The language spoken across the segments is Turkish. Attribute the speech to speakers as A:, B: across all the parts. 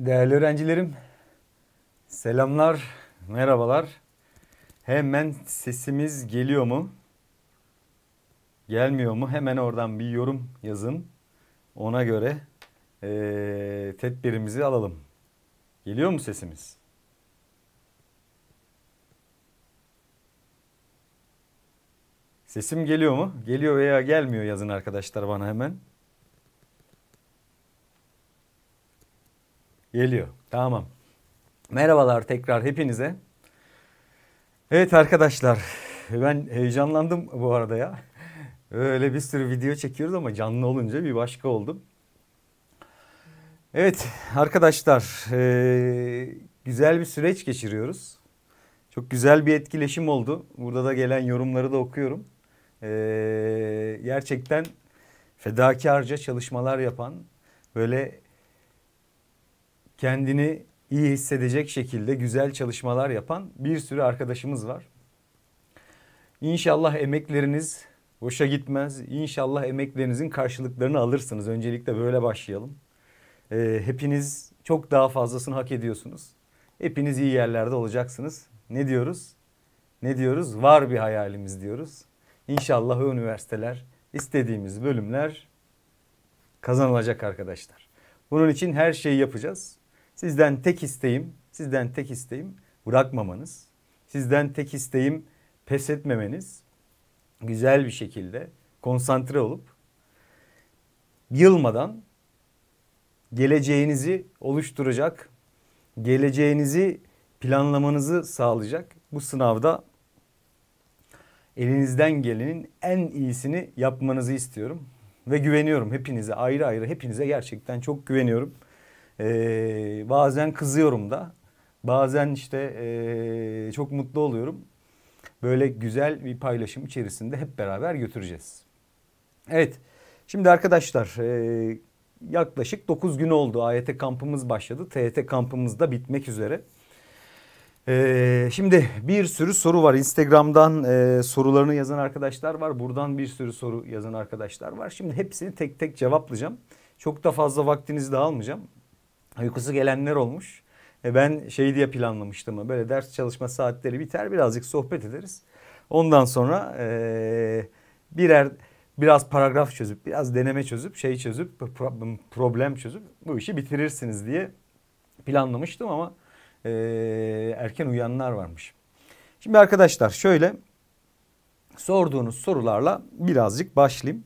A: Değerli öğrencilerim, selamlar, merhabalar. Hemen sesimiz geliyor mu? Gelmiyor mu? Hemen oradan bir yorum yazın. Ona göre ee, tedbirimizi alalım. Geliyor mu sesimiz? Sesim geliyor mu? Geliyor veya gelmiyor yazın arkadaşlar bana hemen. Geliyor. Tamam. Merhabalar tekrar hepinize. Evet arkadaşlar ben heyecanlandım bu arada ya. Öyle bir sürü video çekiyoruz ama canlı olunca bir başka oldum. Evet arkadaşlar e, güzel bir süreç geçiriyoruz. Çok güzel bir etkileşim oldu. Burada da gelen yorumları da okuyorum. E, gerçekten fedakarca çalışmalar yapan böyle kendini iyi hissedecek şekilde güzel çalışmalar yapan bir sürü arkadaşımız var. İnşallah emekleriniz boşa gitmez. İnşallah emeklerinizin karşılıklarını alırsınız. Öncelikle böyle başlayalım. Ee, hepiniz çok daha fazlasını hak ediyorsunuz. Hepiniz iyi yerlerde olacaksınız. Ne diyoruz? Ne diyoruz? Var bir hayalimiz diyoruz. İnşallah o üniversiteler, istediğimiz bölümler kazanılacak arkadaşlar. Bunun için her şeyi yapacağız. Sizden tek isteğim, sizden tek isteğim bırakmamanız. Sizden tek isteğim pes etmemeniz. Güzel bir şekilde konsantre olup yılmadan geleceğinizi oluşturacak, geleceğinizi planlamanızı sağlayacak bu sınavda elinizden gelenin en iyisini yapmanızı istiyorum ve güveniyorum hepinize ayrı ayrı hepinize gerçekten çok güveniyorum. Ee, bazen kızıyorum da. Bazen işte e, çok mutlu oluyorum. Böyle güzel bir paylaşım içerisinde hep beraber götüreceğiz. Evet. Şimdi arkadaşlar e, yaklaşık 9 gün oldu. AYT kampımız başladı. TYT kampımız da bitmek üzere. Ee, şimdi bir sürü soru var. Instagram'dan e, sorularını yazan arkadaşlar var. Buradan bir sürü soru yazan arkadaşlar var. Şimdi hepsini tek tek cevaplayacağım. Çok da fazla vaktinizi de almayacağım. Uykusu gelenler olmuş. E ben şey diye planlamıştım. Böyle ders çalışma saatleri biter birazcık sohbet ederiz. Ondan sonra e, birer biraz paragraf çözüp biraz deneme çözüp şey çözüp problem çözüp bu işi bitirirsiniz diye planlamıştım ama e, erken uyanlar varmış. Şimdi arkadaşlar şöyle sorduğunuz sorularla birazcık başlayayım.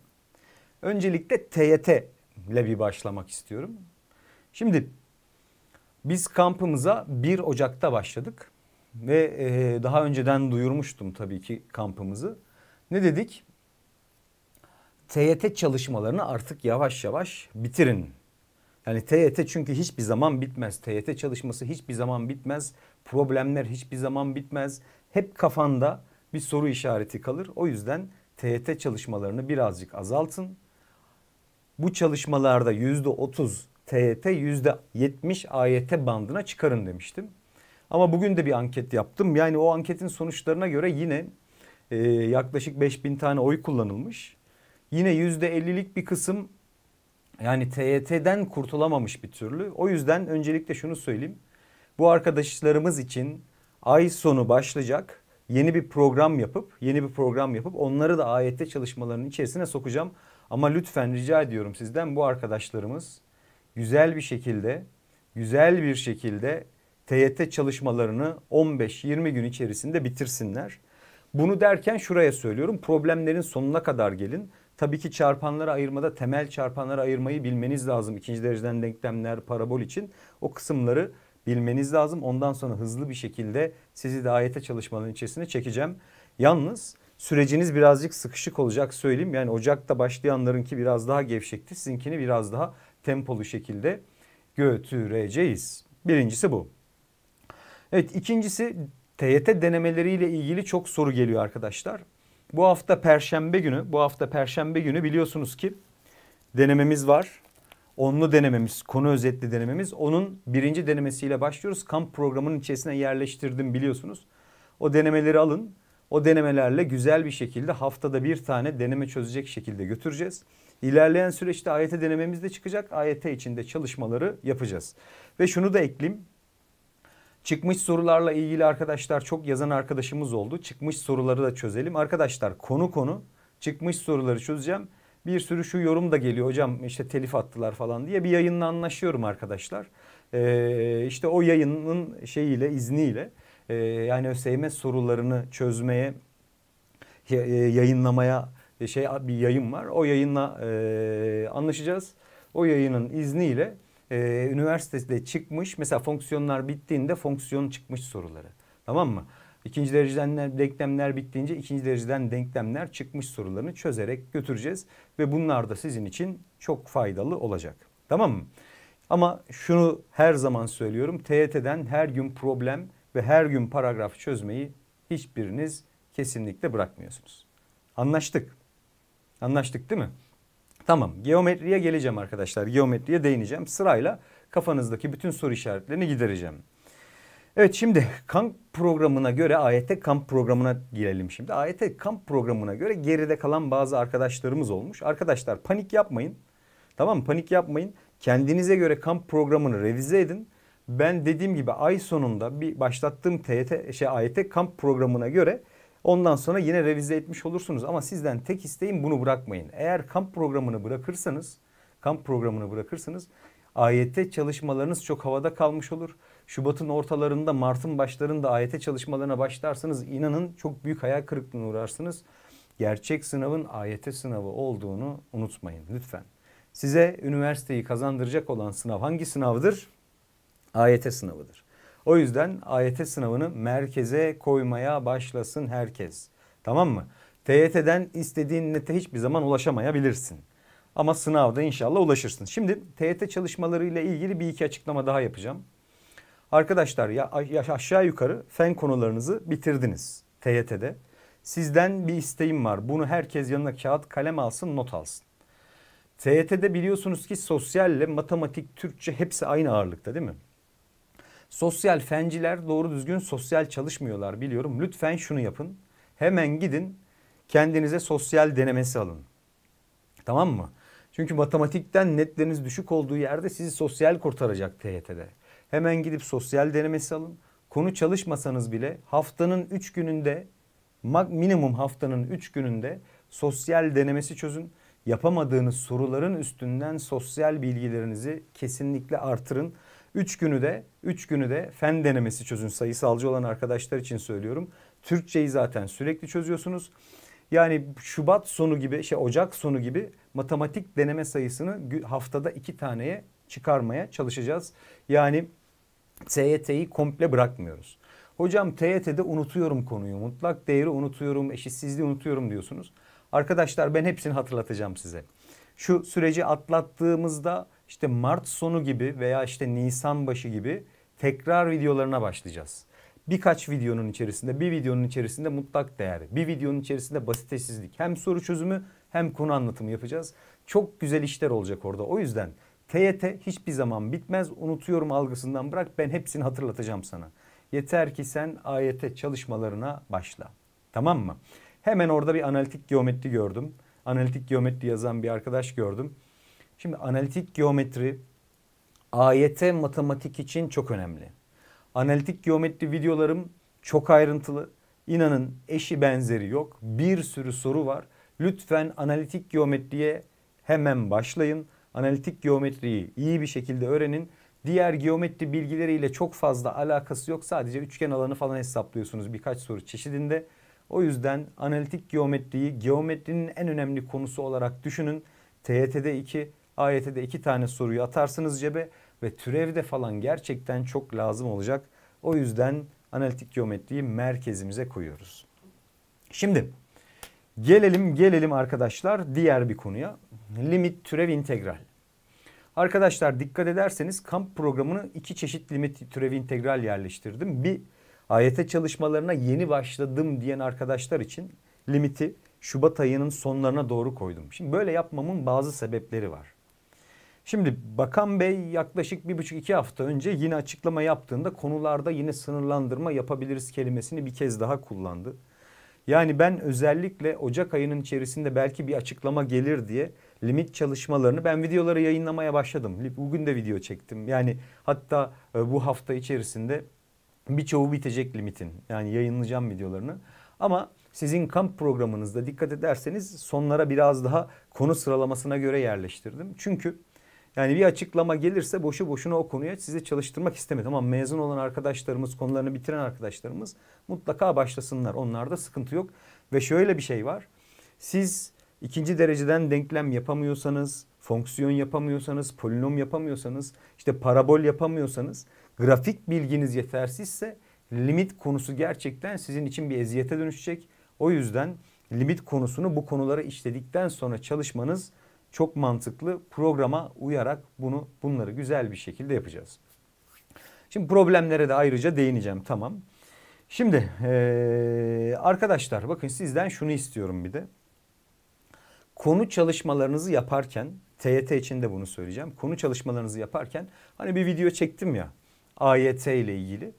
A: Öncelikle TYT ile bir başlamak istiyorum. Şimdi biz kampımıza 1 Ocak'ta başladık ve e, daha önceden duyurmuştum tabii ki kampımızı. Ne dedik? TYT çalışmalarını artık yavaş yavaş bitirin. Yani TYT çünkü hiçbir zaman bitmez. TYT çalışması hiçbir zaman bitmez. Problemler hiçbir zaman bitmez. Hep kafanda bir soru işareti kalır. O yüzden TYT çalışmalarını birazcık azaltın. Bu çalışmalarda yüzde otuz TYT %70 AYT bandına çıkarın demiştim. Ama bugün de bir anket yaptım. Yani o anketin sonuçlarına göre yine e, yaklaşık 5000 tane oy kullanılmış. Yine %50'lik bir kısım yani TYT'den kurtulamamış bir türlü. O yüzden öncelikle şunu söyleyeyim. Bu arkadaşlarımız için ay sonu başlayacak yeni bir program yapıp yeni bir program yapıp onları da ayette çalışmalarının içerisine sokacağım. Ama lütfen rica ediyorum sizden bu arkadaşlarımız güzel bir şekilde, güzel bir şekilde TYT çalışmalarını 15-20 gün içerisinde bitirsinler. Bunu derken şuraya söylüyorum problemlerin sonuna kadar gelin. Tabii ki çarpanları ayırmada temel çarpanları ayırmayı bilmeniz lazım. İkinci dereceden denklemler, parabol için o kısımları bilmeniz lazım. Ondan sonra hızlı bir şekilde sizi de AYT çalışmaların içerisine çekeceğim. Yalnız süreciniz birazcık sıkışık olacak söyleyeyim. Yani Ocak'ta başlayanlarınki biraz daha gevşekti. Sizinkini biraz daha tempolu şekilde götüreceğiz. Birincisi bu. Evet ikincisi TYT denemeleriyle ilgili çok soru geliyor arkadaşlar. Bu hafta perşembe günü, bu hafta perşembe günü biliyorsunuz ki denememiz var. Onlu denememiz, konu özetli denememiz. Onun birinci denemesiyle başlıyoruz. Kamp programının içerisine yerleştirdim biliyorsunuz. O denemeleri alın. O denemelerle güzel bir şekilde haftada bir tane deneme çözecek şekilde götüreceğiz. İlerleyen süreçte AYT denememiz de çıkacak. AYT içinde çalışmaları yapacağız. Ve şunu da ekleyeyim. Çıkmış sorularla ilgili arkadaşlar çok yazan arkadaşımız oldu. Çıkmış soruları da çözelim. Arkadaşlar konu konu çıkmış soruları çözeceğim. Bir sürü şu yorum da geliyor hocam işte telif attılar falan diye bir yayınla anlaşıyorum arkadaşlar. Ee, işte o yayının şeyiyle izniyle e, yani ÖSYM sorularını çözmeye e, yayınlamaya e, şey bir yayın var. O yayınla e, anlaşacağız. O yayının izniyle e, üniversitede çıkmış mesela fonksiyonlar bittiğinde fonksiyon çıkmış soruları. Tamam mı? İkinci dereceden denklemler bittiğince ikinci dereceden denklemler çıkmış sorularını çözerek götüreceğiz. Ve bunlar da sizin için çok faydalı olacak. Tamam mı? Ama şunu her zaman söylüyorum. TYT'den her gün problem ve her gün paragraf çözmeyi hiçbiriniz kesinlikle bırakmıyorsunuz. Anlaştık. Anlaştık değil mi? Tamam geometriye geleceğim arkadaşlar. Geometriye değineceğim. Sırayla kafanızdaki bütün soru işaretlerini gidereceğim. Evet şimdi kamp programına göre AYT kamp programına girelim şimdi. AYT kamp programına göre geride kalan bazı arkadaşlarımız olmuş. Arkadaşlar panik yapmayın. Tamam Panik yapmayın. Kendinize göre kamp programını revize edin. Ben dediğim gibi ay sonunda bir başlattığım TYT şey AYT kamp programına göre Ondan sonra yine revize etmiş olursunuz ama sizden tek isteğim bunu bırakmayın. Eğer kamp programını bırakırsanız, kamp programını bırakırsanız AYT çalışmalarınız çok havada kalmış olur. Şubat'ın ortalarında, Mart'ın başlarında AYT çalışmalarına başlarsanız inanın çok büyük hayal kırıklığına uğrarsınız. Gerçek sınavın AYT sınavı olduğunu unutmayın lütfen. Size üniversiteyi kazandıracak olan sınav hangi sınavdır? AYT sınavıdır. O yüzden AYT sınavını merkeze koymaya başlasın herkes. Tamam mı? TYT'den istediğin nete hiçbir zaman ulaşamayabilirsin. Ama sınavda inşallah ulaşırsın. Şimdi TYT ile ilgili bir iki açıklama daha yapacağım. Arkadaşlar ya, ya aşağı yukarı fen konularınızı bitirdiniz TYT'de. Sizden bir isteğim var. Bunu herkes yanına kağıt kalem alsın not alsın. TYT'de biliyorsunuz ki sosyalle matematik, Türkçe hepsi aynı ağırlıkta değil mi? Sosyal fenciler doğru düzgün sosyal çalışmıyorlar biliyorum. Lütfen şunu yapın. Hemen gidin kendinize sosyal denemesi alın. Tamam mı? Çünkü matematikten netleriniz düşük olduğu yerde sizi sosyal kurtaracak TYT'de. Hemen gidip sosyal denemesi alın. Konu çalışmasanız bile haftanın 3 gününde minimum haftanın 3 gününde sosyal denemesi çözün. Yapamadığınız soruların üstünden sosyal bilgilerinizi kesinlikle artırın. 3 günü de 3 günü de fen denemesi çözün. Sayısalcı olan arkadaşlar için söylüyorum. Türkçeyi zaten sürekli çözüyorsunuz. Yani Şubat sonu gibi, şey Ocak sonu gibi matematik deneme sayısını haftada iki taneye çıkarmaya çalışacağız. Yani TYT'yi komple bırakmıyoruz. Hocam TYT'de unutuyorum konuyu, mutlak değeri unutuyorum, eşitsizliği unutuyorum diyorsunuz. Arkadaşlar ben hepsini hatırlatacağım size. Şu süreci atlattığımızda işte Mart sonu gibi veya işte Nisan başı gibi tekrar videolarına başlayacağız. Birkaç videonun içerisinde, bir videonun içerisinde mutlak değer, bir videonun içerisinde basitesizlik. hem soru çözümü hem konu anlatımı yapacağız. Çok güzel işler olacak orada. O yüzden TYT hiçbir zaman bitmez. Unutuyorum algısından bırak ben hepsini hatırlatacağım sana. Yeter ki sen AYT çalışmalarına başla. Tamam mı? Hemen orada bir analitik geometri gördüm. Analitik geometri yazan bir arkadaş gördüm. Şimdi analitik geometri AYT matematik için çok önemli. Analitik geometri videolarım çok ayrıntılı. İnanın eşi benzeri yok. Bir sürü soru var. Lütfen analitik geometriye hemen başlayın. Analitik geometriyi iyi bir şekilde öğrenin. Diğer geometri bilgileriyle çok fazla alakası yok. Sadece üçgen alanı falan hesaplıyorsunuz birkaç soru çeşidinde. O yüzden analitik geometriyi geometrinin en önemli konusu olarak düşünün. TYT'de 2, Ayete de iki tane soruyu atarsınız cebe ve türevde falan gerçekten çok lazım olacak. O yüzden analitik geometriyi merkezimize koyuyoruz. Şimdi gelelim gelelim arkadaşlar diğer bir konuya. Limit türev integral. Arkadaşlar dikkat ederseniz kamp programını iki çeşit limit türev integral yerleştirdim. Bir AYT çalışmalarına yeni başladım diyen arkadaşlar için limiti Şubat ayının sonlarına doğru koydum. Şimdi böyle yapmamın bazı sebepleri var. Şimdi Bakan Bey yaklaşık bir buçuk iki hafta önce yine açıklama yaptığında konularda yine sınırlandırma yapabiliriz kelimesini bir kez daha kullandı. Yani ben özellikle Ocak ayının içerisinde belki bir açıklama gelir diye limit çalışmalarını ben videoları yayınlamaya başladım. Bugün de video çektim. Yani hatta e, bu hafta içerisinde birçoğu bitecek limitin. Yani yayınlayacağım videolarını. Ama sizin kamp programınızda dikkat ederseniz sonlara biraz daha konu sıralamasına göre yerleştirdim. Çünkü yani bir açıklama gelirse boşu boşuna o konuya sizi çalıştırmak istemedim. Ama mezun olan arkadaşlarımız, konularını bitiren arkadaşlarımız mutlaka başlasınlar. Onlarda sıkıntı yok. Ve şöyle bir şey var. Siz ikinci dereceden denklem yapamıyorsanız, fonksiyon yapamıyorsanız, polinom yapamıyorsanız, işte parabol yapamıyorsanız, grafik bilginiz yetersizse limit konusu gerçekten sizin için bir eziyete dönüşecek. O yüzden limit konusunu bu konulara işledikten sonra çalışmanız çok mantıklı programa uyarak bunu bunları güzel bir şekilde yapacağız. Şimdi problemlere de ayrıca değineceğim tamam. Şimdi ee, arkadaşlar bakın sizden şunu istiyorum bir de. Konu çalışmalarınızı yaparken TYT için de bunu söyleyeceğim. Konu çalışmalarınızı yaparken hani bir video çektim ya AYT ile ilgili.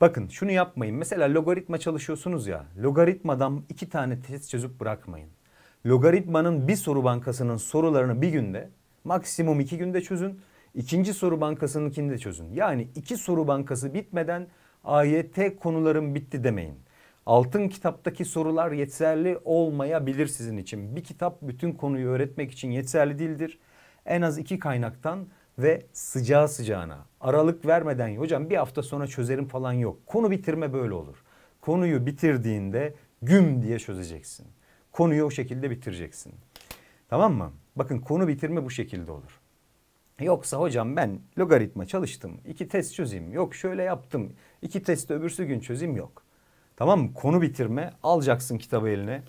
A: Bakın şunu yapmayın. Mesela logaritma çalışıyorsunuz ya. Logaritmadan iki tane test çözüp bırakmayın logaritmanın bir soru bankasının sorularını bir günde maksimum iki günde çözün. İkinci soru bankasınınkini de çözün. Yani iki soru bankası bitmeden AYT konularım bitti demeyin. Altın kitaptaki sorular yeterli olmayabilir sizin için. Bir kitap bütün konuyu öğretmek için yeterli değildir. En az iki kaynaktan ve sıcağı sıcağına aralık vermeden hocam bir hafta sonra çözerim falan yok. Konu bitirme böyle olur. Konuyu bitirdiğinde güm diye çözeceksin. Konuyu o şekilde bitireceksin. Tamam mı? Bakın konu bitirme bu şekilde olur. Yoksa hocam ben logaritma çalıştım. iki test çözeyim. Yok şöyle yaptım. iki testi öbürsü gün çözeyim yok. Tamam mı? Konu bitirme. Alacaksın kitabı eline.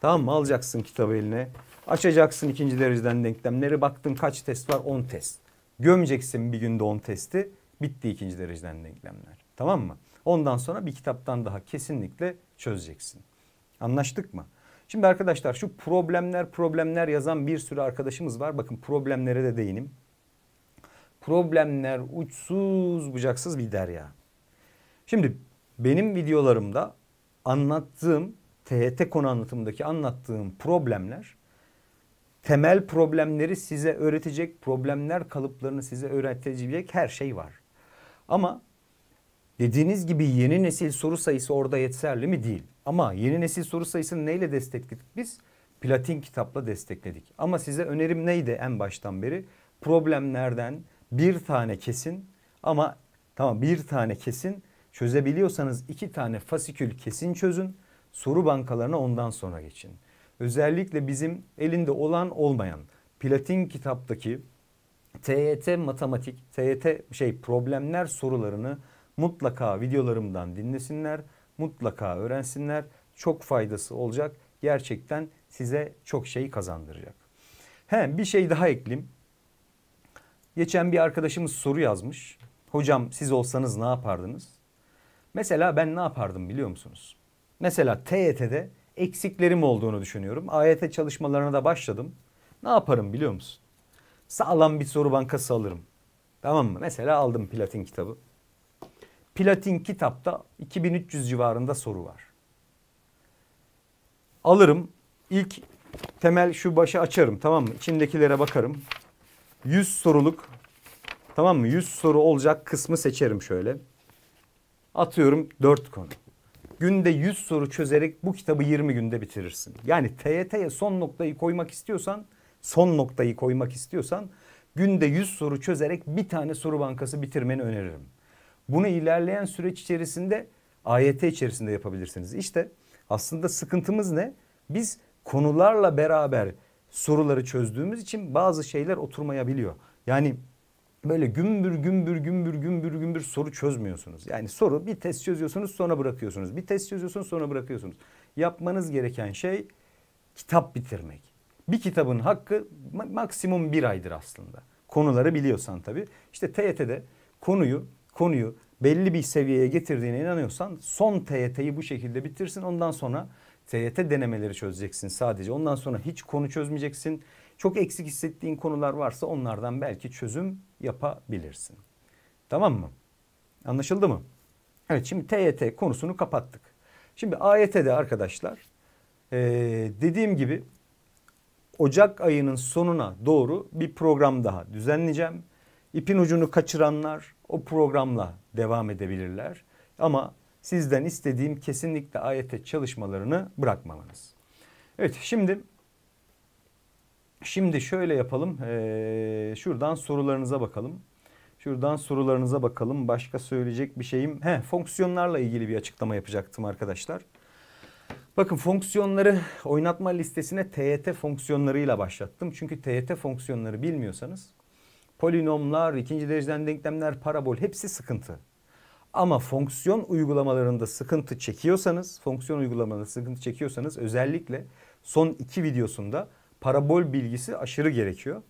A: Tamam mı? Alacaksın kitabı eline. Açacaksın ikinci dereceden denklemleri. Baktın kaç test var? 10 test. Gömeceksin bir günde 10 testi. Bitti ikinci dereceden denklemler. Tamam mı? Ondan sonra bir kitaptan daha kesinlikle çözeceksin. Anlaştık mı? Şimdi arkadaşlar şu problemler problemler yazan bir sürü arkadaşımız var. Bakın problemlere de değinim. Problemler uçsuz bucaksız bir derya. Şimdi benim videolarımda anlattığım THT konu anlatımındaki anlattığım problemler temel problemleri size öğretecek, problemler kalıplarını size öğretecek her şey var. Ama Dediğiniz gibi yeni nesil soru sayısı orada yeterli mi? Değil. Ama yeni nesil soru sayısını neyle destekledik biz? Platin kitapla destekledik. Ama size önerim neydi en baştan beri? Problemlerden bir tane kesin ama tamam bir tane kesin çözebiliyorsanız iki tane fasikül kesin çözün. Soru bankalarına ondan sonra geçin. Özellikle bizim elinde olan olmayan platin kitaptaki TYT matematik, TYT şey problemler sorularını Mutlaka videolarımdan dinlesinler, mutlaka öğrensinler. Çok faydası olacak. Gerçekten size çok şey kazandıracak. He bir şey daha ekleyeyim. Geçen bir arkadaşımız soru yazmış. Hocam siz olsanız ne yapardınız? Mesela ben ne yapardım biliyor musunuz? Mesela TYT'de e eksiklerim olduğunu düşünüyorum. AYT e çalışmalarına da başladım. Ne yaparım biliyor musun? Sağlam bir soru bankası alırım. Tamam mı? Mesela aldım platin kitabı. Platin kitapta 2300 civarında soru var. Alırım. İlk temel şu başı açarım tamam mı? İçindekilere bakarım. 100 soruluk tamam mı? 100 soru olacak kısmı seçerim şöyle. Atıyorum 4 konu. Günde 100 soru çözerek bu kitabı 20 günde bitirirsin. Yani TYT'ye son noktayı koymak istiyorsan, son noktayı koymak istiyorsan günde 100 soru çözerek bir tane soru bankası bitirmeni öneririm. Bunu ilerleyen süreç içerisinde AYT içerisinde yapabilirsiniz. İşte aslında sıkıntımız ne? Biz konularla beraber soruları çözdüğümüz için bazı şeyler oturmayabiliyor. Yani böyle gümbür gümbür gümbür gümbür gümbür soru çözmüyorsunuz. Yani soru bir test çözüyorsunuz sonra bırakıyorsunuz. Bir test çözüyorsunuz sonra bırakıyorsunuz. Yapmanız gereken şey kitap bitirmek. Bir kitabın hakkı maksimum bir aydır aslında. Konuları biliyorsan tabii. İşte TYT'de konuyu konuyu belli bir seviyeye getirdiğine inanıyorsan son TYT'yi bu şekilde bitirsin. Ondan sonra TYT denemeleri çözeceksin sadece. Ondan sonra hiç konu çözmeyeceksin. Çok eksik hissettiğin konular varsa onlardan belki çözüm yapabilirsin. Tamam mı? Anlaşıldı mı? Evet şimdi TYT konusunu kapattık. Şimdi AYT'de arkadaşlar ee, dediğim gibi Ocak ayının sonuna doğru bir program daha düzenleyeceğim. İpin ucunu kaçıranlar, o programla devam edebilirler. Ama sizden istediğim kesinlikle ayete çalışmalarını bırakmamanız. Evet şimdi şimdi şöyle yapalım. Ee, şuradan sorularınıza bakalım. Şuradan sorularınıza bakalım. Başka söyleyecek bir şeyim. He, fonksiyonlarla ilgili bir açıklama yapacaktım arkadaşlar. Bakın fonksiyonları oynatma listesine TYT fonksiyonlarıyla başlattım. Çünkü TYT fonksiyonları bilmiyorsanız polinomlar, ikinci dereceden denklemler, parabol hepsi sıkıntı. Ama fonksiyon uygulamalarında sıkıntı çekiyorsanız, fonksiyon uygulamalarında sıkıntı çekiyorsanız özellikle son iki videosunda parabol bilgisi aşırı gerekiyor.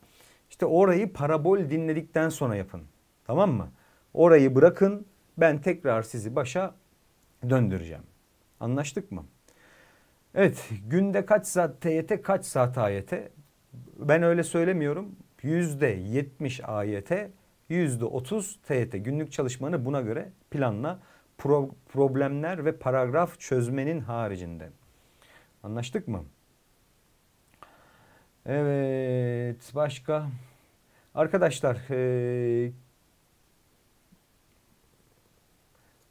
A: İşte orayı parabol dinledikten sonra yapın. Tamam mı? Orayı bırakın. Ben tekrar sizi başa döndüreceğim. Anlaştık mı? Evet, günde kaç saat TYT, kaç saat AYT? Ben öyle söylemiyorum. %70 AYT, %30 TYT. Günlük çalışmanı buna göre planla pro problemler ve paragraf çözmenin haricinde. Anlaştık mı? Evet başka arkadaşlar ee,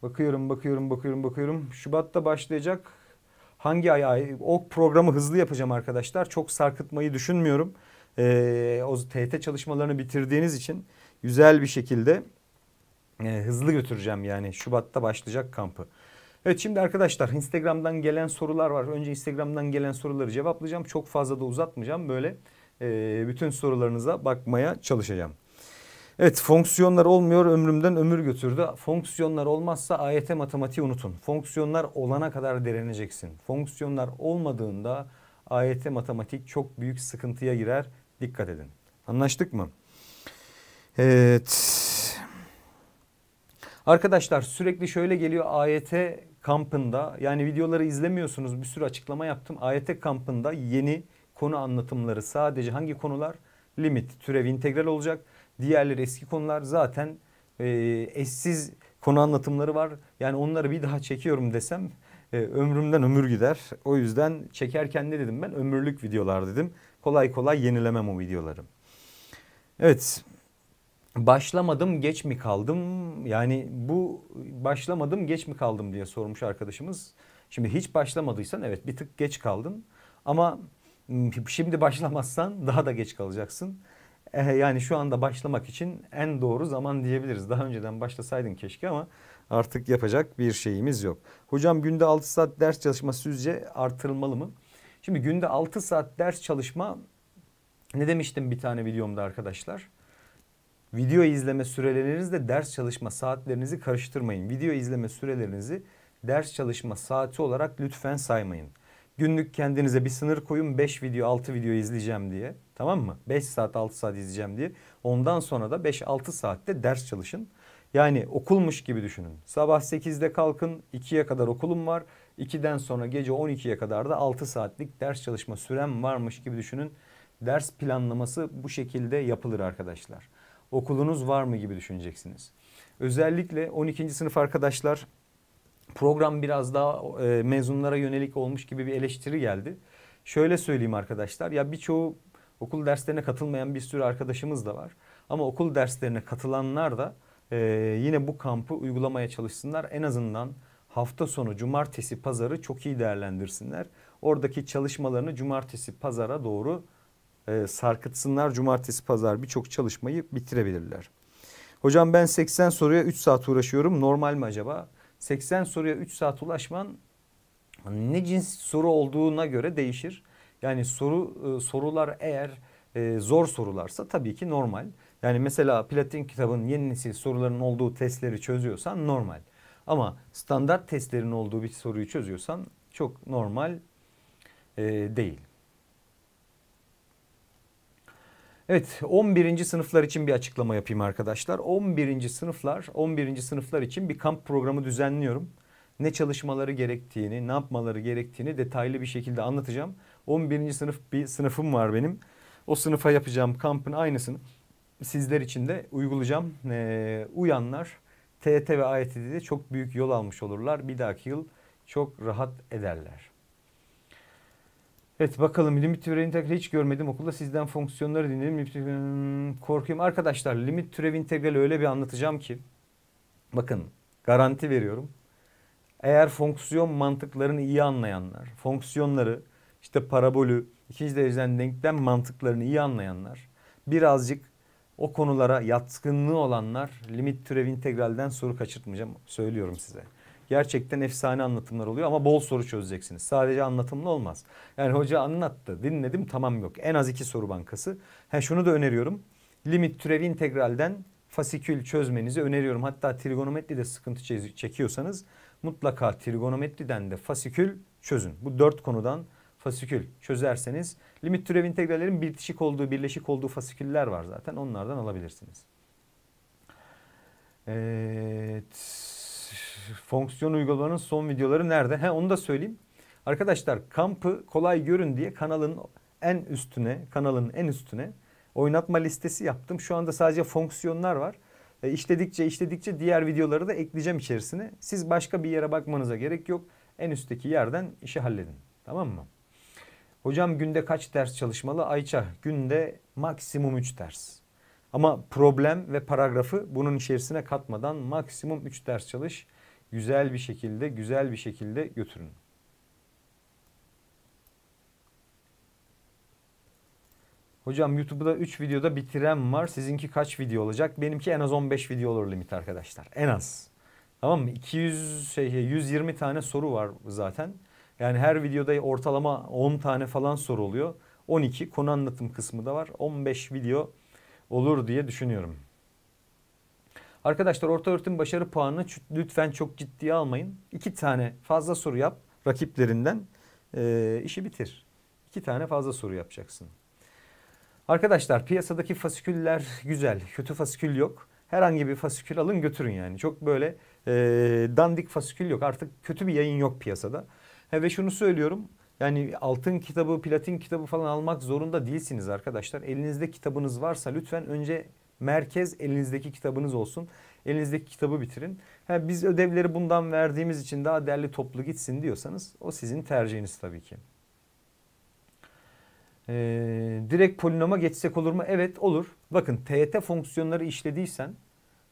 A: bakıyorum bakıyorum bakıyorum bakıyorum Şubat'ta başlayacak hangi ay, ay o programı hızlı yapacağım arkadaşlar çok sarkıtmayı düşünmüyorum e, o TET çalışmalarını bitirdiğiniz için güzel bir şekilde e, hızlı götüreceğim yani Şubat'ta başlayacak kampı. Evet şimdi arkadaşlar Instagram'dan gelen sorular var. Önce Instagram'dan gelen soruları cevaplayacağım. Çok fazla da uzatmayacağım. Böyle e, bütün sorularınıza bakmaya çalışacağım. Evet fonksiyonlar olmuyor ömrümden ömür götürdü. Fonksiyonlar olmazsa AYT matematiği unutun. Fonksiyonlar olana kadar direneceksin. Fonksiyonlar olmadığında AYT matematik çok büyük sıkıntıya girer Dikkat edin. Anlaştık mı? Evet. Arkadaşlar sürekli şöyle geliyor AYT kampında yani videoları izlemiyorsunuz bir sürü açıklama yaptım. AYT kampında yeni konu anlatımları sadece hangi konular? Limit, türev, integral olacak. Diğerleri eski konular zaten e, eşsiz konu anlatımları var. Yani onları bir daha çekiyorum desem e, ömrümden ömür gider. O yüzden çekerken ne dedim ben? Ömürlük videolar dedim kolay kolay yenilemem o videoları. Evet başlamadım geç mi kaldım? Yani bu başlamadım geç mi kaldım diye sormuş arkadaşımız. Şimdi hiç başlamadıysan evet bir tık geç kaldın ama şimdi başlamazsan daha da geç kalacaksın. Ee, yani şu anda başlamak için en doğru zaman diyebiliriz. Daha önceden başlasaydın keşke ama artık yapacak bir şeyimiz yok. Hocam günde 6 saat ders çalışması sizce artırılmalı mı? Şimdi günde 6 saat ders çalışma ne demiştim bir tane videomda arkadaşlar? Video izleme sürelerinizle ders çalışma saatlerinizi karıştırmayın. Video izleme sürelerinizi ders çalışma saati olarak lütfen saymayın. Günlük kendinize bir sınır koyun 5 video 6 video izleyeceğim diye tamam mı? 5 saat 6 saat izleyeceğim diye. Ondan sonra da 5-6 saatte ders çalışın. Yani okulmuş gibi düşünün. Sabah 8'de kalkın 2'ye kadar okulum var. 2'den sonra gece 12'ye kadar da 6 saatlik ders çalışma süren varmış gibi düşünün. Ders planlaması bu şekilde yapılır arkadaşlar. Okulunuz var mı gibi düşüneceksiniz. Özellikle 12. sınıf arkadaşlar program biraz daha e, mezunlara yönelik olmuş gibi bir eleştiri geldi. Şöyle söyleyeyim arkadaşlar ya birçoğu okul derslerine katılmayan bir sürü arkadaşımız da var. Ama okul derslerine katılanlar da e, yine bu kampı uygulamaya çalışsınlar. En azından hafta sonu cumartesi pazarı çok iyi değerlendirsinler. Oradaki çalışmalarını cumartesi pazara doğru e, sarkıtsınlar. Cumartesi pazar birçok çalışmayı bitirebilirler. Hocam ben 80 soruya 3 saat uğraşıyorum. Normal mi acaba? 80 soruya 3 saat ulaşman ne cins soru olduğuna göre değişir. Yani soru e, sorular eğer e, zor sorularsa tabii ki normal. Yani mesela Platin kitabın yeni nesil soruların olduğu testleri çözüyorsan normal. Ama standart testlerin olduğu bir soruyu çözüyorsan çok normal e, değil. Evet 11. sınıflar için bir açıklama yapayım arkadaşlar. 11. sınıflar 11. sınıflar için bir kamp programı düzenliyorum. Ne çalışmaları gerektiğini, ne yapmaları gerektiğini detaylı bir şekilde anlatacağım. 11. sınıf bir sınıfım var benim. O sınıfa yapacağım kampın aynısını sizler için de uygulayacağım. Ee, uyanlar TET ve AYT'de çok büyük yol almış olurlar. Bir dahaki yıl çok rahat ederler. Evet bakalım limit türevini integral hiç görmedim. Okulda sizden fonksiyonları dinledim. Hmm, Korkuyorum. Arkadaşlar limit türevi integrali öyle bir anlatacağım ki. Bakın garanti veriyorum. Eğer fonksiyon mantıklarını iyi anlayanlar, fonksiyonları işte parabolü, ikinci dereceden denklem mantıklarını iyi anlayanlar birazcık o konulara yatkınlığı olanlar limit türev integralden soru kaçırtmayacağım söylüyorum size. Gerçekten efsane anlatımlar oluyor ama bol soru çözeceksiniz. Sadece anlatımlı olmaz. Yani hoca anlattı, dinledim tamam yok. En az iki soru bankası. Ha, şunu da öneriyorum. Limit türev integralden fasikül çözmenizi öneriyorum. Hatta trigonometride sıkıntı çekiyorsanız mutlaka trigonometriden de fasikül çözün. Bu dört konudan fasikül çözerseniz limit türev integrallerin bitişik olduğu, birleşik olduğu fasiküller var zaten. Onlardan alabilirsiniz. Evet. Fonksiyon uygulamanın son videoları nerede? He onu da söyleyeyim. Arkadaşlar kampı kolay görün diye kanalın en üstüne, kanalın en üstüne oynatma listesi yaptım. Şu anda sadece fonksiyonlar var. E, işledikçe işledikçe diğer videoları da ekleyeceğim içerisine. Siz başka bir yere bakmanıza gerek yok. En üstteki yerden işi halledin. Tamam mı? Hocam günde kaç ders çalışmalı? Ayça günde maksimum 3 ders. Ama problem ve paragrafı bunun içerisine katmadan maksimum 3 ders çalış. Güzel bir şekilde, güzel bir şekilde götürün. Hocam YouTube'da 3 videoda bitirem var. Sizinki kaç video olacak? Benimki en az 15 video olur limit arkadaşlar. En az. Tamam mı? 200 şey 120 tane soru var zaten. Yani her videoda ortalama 10 tane falan soru oluyor. 12 konu anlatım kısmı da var. 15 video olur diye düşünüyorum. Arkadaşlar orta öğretim başarı puanını lütfen çok ciddiye almayın. İki tane fazla soru yap rakiplerinden e, işi bitir. İki tane fazla soru yapacaksın. Arkadaşlar piyasadaki fasiküller güzel. Kötü fasikül yok. Herhangi bir fasikül alın götürün yani. Çok böyle e, dandik fasikül yok. Artık kötü bir yayın yok piyasada. He ve şunu söylüyorum. Yani altın kitabı, platin kitabı falan almak zorunda değilsiniz arkadaşlar. Elinizde kitabınız varsa lütfen önce merkez elinizdeki kitabınız olsun. Elinizdeki kitabı bitirin. Ha, biz ödevleri bundan verdiğimiz için daha değerli toplu gitsin diyorsanız o sizin tercihiniz tabii ki. Ee, direkt polinoma geçsek olur mu? Evet olur. Bakın TET fonksiyonları işlediysen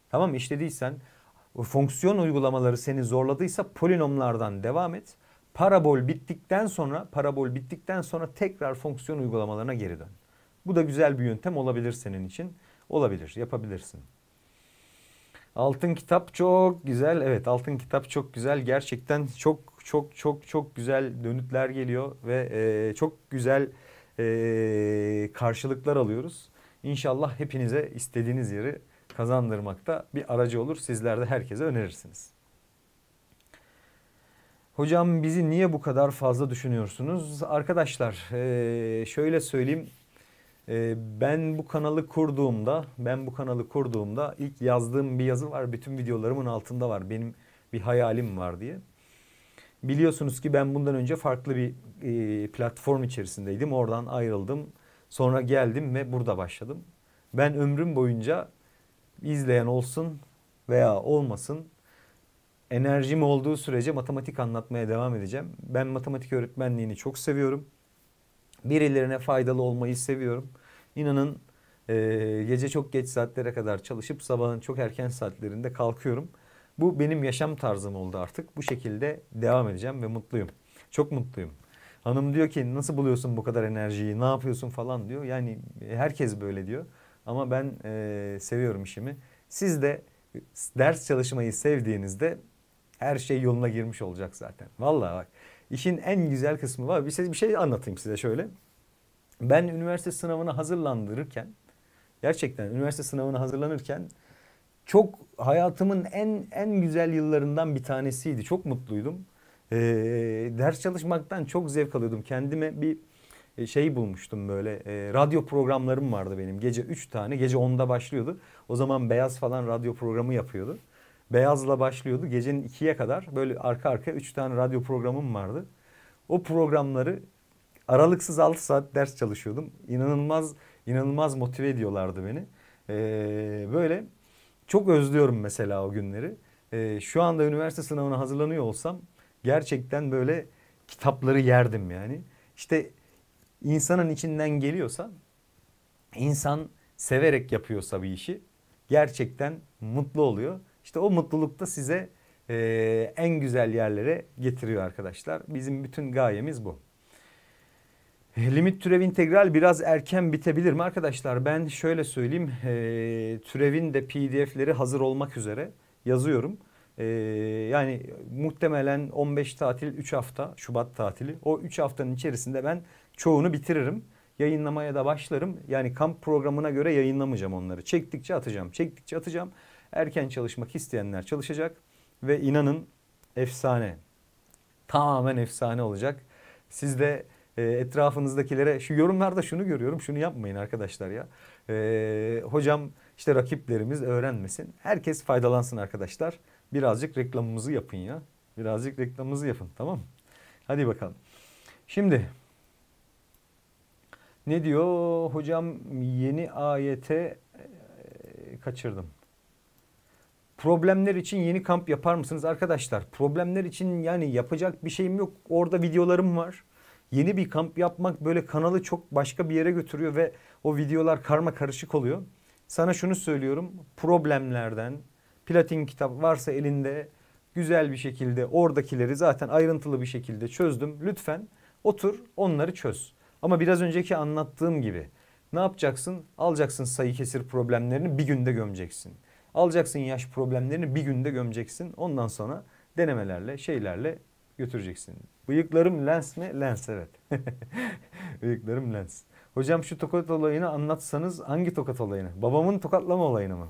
A: tamam işlediysen fonksiyon uygulamaları seni zorladıysa polinomlardan devam et. Parabol bittikten sonra parabol bittikten sonra tekrar fonksiyon uygulamalarına geri dön. Bu da güzel bir yöntem olabilir senin için. Olabilir, yapabilirsin. Altın kitap çok güzel. Evet, altın kitap çok güzel. Gerçekten çok çok çok çok güzel dönütler geliyor ve e, çok güzel e, karşılıklar alıyoruz. İnşallah hepinize istediğiniz yeri kazandırmakta bir aracı olur. Sizler de herkese önerirsiniz. Hocam bizi niye bu kadar fazla düşünüyorsunuz? Arkadaşlar şöyle söyleyeyim. Ben bu kanalı kurduğumda, ben bu kanalı kurduğumda ilk yazdığım bir yazı var. Bütün videolarımın altında var. Benim bir hayalim var diye. Biliyorsunuz ki ben bundan önce farklı bir platform içerisindeydim. Oradan ayrıldım. Sonra geldim ve burada başladım. Ben ömrüm boyunca izleyen olsun veya olmasın enerjim olduğu sürece matematik anlatmaya devam edeceğim. Ben matematik öğretmenliğini çok seviyorum. Birilerine faydalı olmayı seviyorum. İnanın e, gece çok geç saatlere kadar çalışıp sabahın çok erken saatlerinde kalkıyorum. Bu benim yaşam tarzım oldu artık. Bu şekilde devam edeceğim ve mutluyum. Çok mutluyum. Hanım diyor ki nasıl buluyorsun bu kadar enerjiyi, ne yapıyorsun falan diyor. Yani e, herkes böyle diyor. Ama ben e, seviyorum işimi. Siz de e, ders çalışmayı sevdiğinizde her şey yoluna girmiş olacak zaten. Vallahi bak işin en güzel kısmı var. Bir şey, bir şey anlatayım size şöyle. Ben üniversite sınavına hazırlandırırken gerçekten üniversite sınavına hazırlanırken çok hayatımın en en güzel yıllarından bir tanesiydi. Çok mutluydum. Ee, ders çalışmaktan çok zevk alıyordum. Kendime bir e, şey bulmuştum böyle e, radyo programlarım vardı benim. Gece 3 tane gece 10'da başlıyordu. O zaman Beyaz falan radyo programı yapıyordu. Beyaz'la başlıyordu. Gecenin ikiye kadar böyle arka arka üç tane radyo programım vardı. O programları aralıksız altı saat ders çalışıyordum. İnanılmaz inanılmaz motive ediyorlardı beni. Ee, böyle çok özlüyorum mesela o günleri. Ee, şu anda üniversite sınavına hazırlanıyor olsam gerçekten böyle kitapları yerdim yani. İşte insanın içinden geliyorsa, insan severek yapıyorsa bir işi gerçekten mutlu oluyor. İşte o mutluluk da size e, en güzel yerlere getiriyor arkadaşlar. Bizim bütün gayemiz bu. Limit türev integral biraz erken bitebilir mi arkadaşlar? Ben şöyle söyleyeyim. E, türevin de pdf'leri hazır olmak üzere yazıyorum. E, yani muhtemelen 15 tatil 3 hafta Şubat tatili. O 3 haftanın içerisinde ben çoğunu bitiririm. Yayınlamaya da başlarım. Yani kamp programına göre yayınlamayacağım onları. Çektikçe atacağım. Çektikçe atacağım. Erken çalışmak isteyenler çalışacak ve inanın efsane. Tamamen efsane olacak. Siz de e, etrafınızdakilere şu yorumlarda şunu görüyorum şunu yapmayın arkadaşlar ya. E, hocam işte rakiplerimiz öğrenmesin. Herkes faydalansın arkadaşlar. Birazcık reklamımızı yapın ya. Birazcık reklamımızı yapın tamam mı? Hadi bakalım. Şimdi ne diyor hocam yeni ayete e, kaçırdım. Problemler için yeni kamp yapar mısınız arkadaşlar? Problemler için yani yapacak bir şeyim yok. Orada videolarım var. Yeni bir kamp yapmak böyle kanalı çok başka bir yere götürüyor ve o videolar karma karışık oluyor. Sana şunu söylüyorum. Problemlerden platin kitap varsa elinde güzel bir şekilde oradakileri zaten ayrıntılı bir şekilde çözdüm. Lütfen otur onları çöz. Ama biraz önceki anlattığım gibi ne yapacaksın? Alacaksın sayı kesir problemlerini bir günde gömeceksin. Alacaksın yaş problemlerini bir günde gömeceksin. Ondan sonra denemelerle, şeylerle götüreceksin. Bıyıklarım lens mi? Lens evet. Bıyıklarım lens. Hocam şu tokat olayını anlatsanız hangi tokat olayını? Babamın tokatlama olayını mı?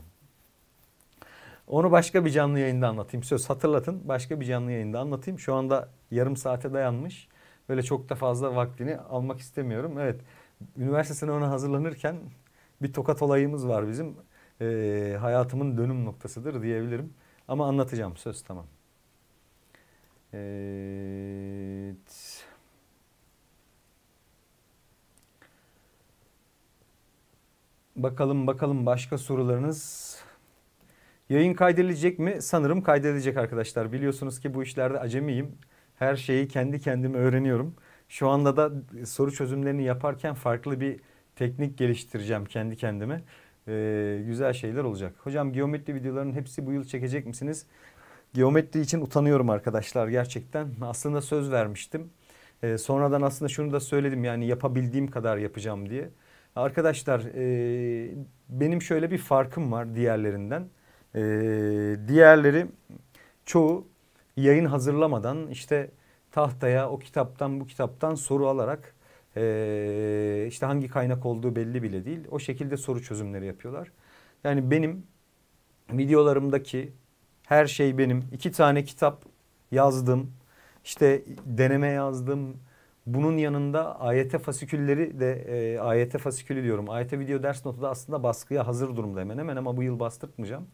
A: Onu başka bir canlı yayında anlatayım. Söz hatırlatın. Başka bir canlı yayında anlatayım. Şu anda yarım saate dayanmış. Böyle çok da fazla vaktini almak istemiyorum. Evet. Üniversite sınavına hazırlanırken bir tokat olayımız var bizim e, hayatımın dönüm noktasıdır diyebilirim. Ama anlatacağım söz tamam. Evet. Bakalım bakalım başka sorularınız. Yayın kaydedilecek mi? Sanırım kaydedilecek arkadaşlar. Biliyorsunuz ki bu işlerde acemiyim. Her şeyi kendi kendime öğreniyorum. Şu anda da soru çözümlerini yaparken farklı bir teknik geliştireceğim kendi kendime e, güzel şeyler olacak. Hocam geometri videolarının hepsi bu yıl çekecek misiniz? Geometri için utanıyorum arkadaşlar gerçekten. Aslında söz vermiştim. E, sonradan aslında şunu da söyledim yani yapabildiğim kadar yapacağım diye. Arkadaşlar e, benim şöyle bir farkım var diğerlerinden. E, diğerleri çoğu yayın hazırlamadan işte tahtaya o kitaptan bu kitaptan soru alarak ee, işte hangi kaynak olduğu belli bile değil. O şekilde soru çözümleri yapıyorlar. Yani benim videolarımdaki her şey benim. iki tane kitap yazdım. İşte deneme yazdım. Bunun yanında AYT fasikülleri de e, AYT fasikülü diyorum. AYT video ders notu da aslında baskıya hazır durumda hemen hemen ama bu yıl bastırtmayacağım.